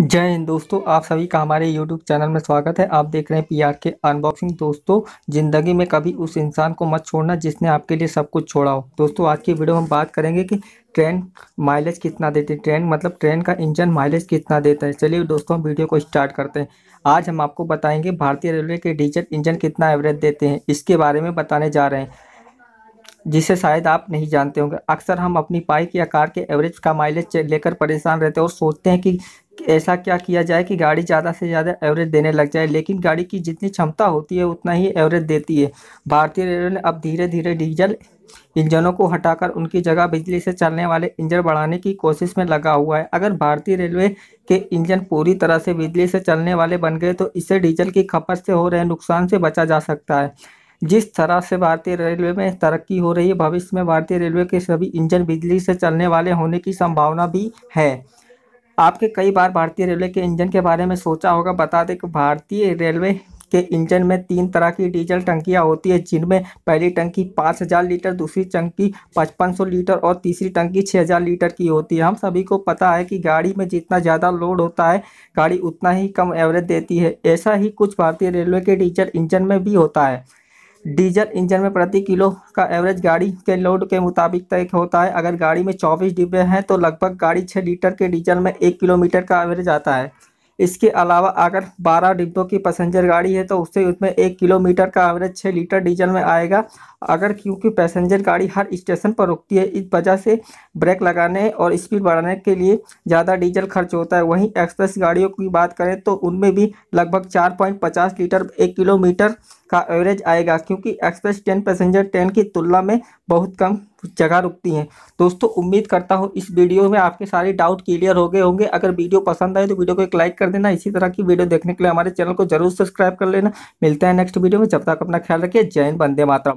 जय हिंद दोस्तों आप सभी का हमारे YouTube चैनल में स्वागत है आप देख रहे हैं पीआर के अनबॉक्सिंग दोस्तों ज़िंदगी में कभी उस इंसान को मत छोड़ना जिसने आपके लिए सब कुछ छोड़ा हो दोस्तों आज की वीडियो हम बात करेंगे कि ट्रेन माइलेज कितना देती है ट्रेन मतलब ट्रेन का इंजन माइलेज कितना देता है चलिए दोस्तों वीडियो को स्टार्ट करते हैं आज हम आपको बताएंगे भारतीय रेलवे के डीजल इंजन कितना एवरेज देते हैं इसके बारे में बताने जा रहे हैं जिसे शायद आप नहीं जानते होंगे अक्सर हम अपनी पाई या कार के एवरेज का माइलेज लेकर परेशान रहते हैं और सोचते हैं कि ऐसा क्या किया जाए कि गाड़ी ज़्यादा से ज़्यादा एवरेज देने लग जाए लेकिन गाड़ी की जितनी क्षमता होती है उतना ही एवरेज देती है भारतीय रेलवे ने अब धीरे धीरे डीजल इंजनों को हटाकर उनकी जगह बिजली से चलने वाले इंजन बढ़ाने की कोशिश में लगा हुआ है अगर भारतीय रेलवे के इंजन पूरी तरह से बिजली से चलने वाले बन गए तो इससे डीजल की खपत से हो रहे नुकसान से बचा जा सकता है जिस तरह से भारतीय रेलवे में तरक्की हो रही है भविष्य में भारतीय रेलवे के सभी इंजन बिजली से चलने वाले होने की संभावना भी है आपके कई बार भारतीय रेलवे के इंजन के बारे में सोचा होगा बता दें कि भारतीय रेलवे के इंजन में तीन तरह की डीजल टंकियां होती है जिनमें पहली टंकी पाँच हज़ार लीटर दूसरी टंकी पचपन सौ लीटर और तीसरी टंकी छः हज़ार लीटर की होती है हम सभी को पता है कि गाड़ी में जितना ज़्यादा लोड होता है गाड़ी उतना ही कम एवरेज देती है ऐसा ही कुछ भारतीय रेलवे के डीजल इंजन में भी होता है डीजल इंजन में प्रति किलो का एवरेज गाड़ी के लोड के मुताबिक तय होता है अगर गाड़ी में 24 डिब्बे हैं तो लगभग गाड़ी 6 लीटर के डीजल में एक किलोमीटर का एवरेज आता है इसके अलावा अगर 12 डिब्बों की पैसेंजर गाड़ी है तो उससे उसमें एक किलोमीटर का एवरेज छः लीटर डीजल में आएगा अगर क्योंकि पैसेंजर गाड़ी हर स्टेशन पर रुकती है इस वजह से ब्रेक लगाने और स्पीड बढ़ाने के लिए ज़्यादा डीजल खर्च होता है वहीं एक्सप्रेस गाड़ियों की बात करें तो उनमें भी लगभग चार पॉइंट पचास लीटर एक किलोमीटर का एवरेज आएगा क्योंकि एक्सप्रेस ट्रेन पैसेंजर ट्रेन की तुलना में बहुत कम जगह रुकती हैं दोस्तों उम्मीद करता हूँ इस वीडियो में आपके सारे डाउट क्लियर हो गए होंगे अगर वीडियो पसंद आए तो वीडियो को एक लाइक कर देना इसी तरह की वीडियो देखने के लिए हमारे चैनल को जरूर सब्सक्राइब कर लेना मिलता है नेक्स्ट वीडियो में जब तक अपना ख्याल रखिए जय हिंद बंदे मात्रा